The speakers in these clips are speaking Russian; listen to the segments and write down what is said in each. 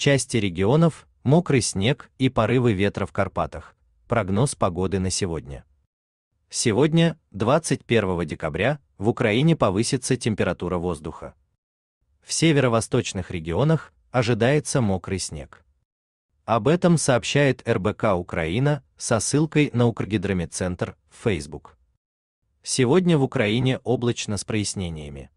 части регионов мокрый снег и порывы ветра в Карпатах. Прогноз погоды на сегодня. Сегодня, 21 декабря, в Украине повысится температура воздуха. В северо-восточных регионах ожидается мокрый снег. Об этом сообщает РБК Украина со ссылкой на Укргидрометцентр в Facebook. Сегодня в Украине облачно с прояснениями.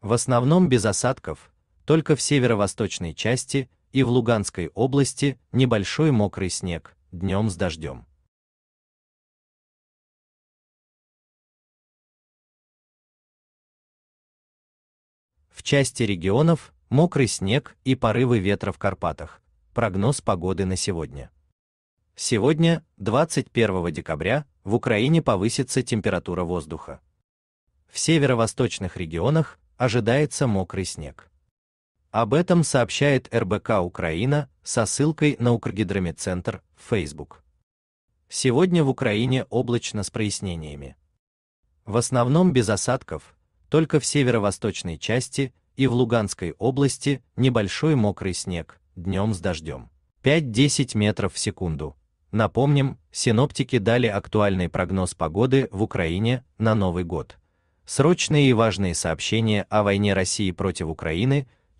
В основном без осадков, только в северо-восточной части и в Луганской области небольшой мокрый снег, днем с дождем. В части регионов мокрый снег и порывы ветра в Карпатах. Прогноз погоды на сегодня. Сегодня, 21 декабря, в Украине повысится температура воздуха. В северо-восточных регионах ожидается мокрый снег. Об этом сообщает РБК Украина со ссылкой на Укргидромедцентр в Facebook. Сегодня в Украине облачно с прояснениями. В основном без осадков, только в северо-восточной части и в Луганской области небольшой мокрый снег, днем с дождем. 5-10 метров в секунду. Напомним, синоптики дали актуальный прогноз погоды в Украине на Новый год. Срочные и важные сообщения о войне России против Украины –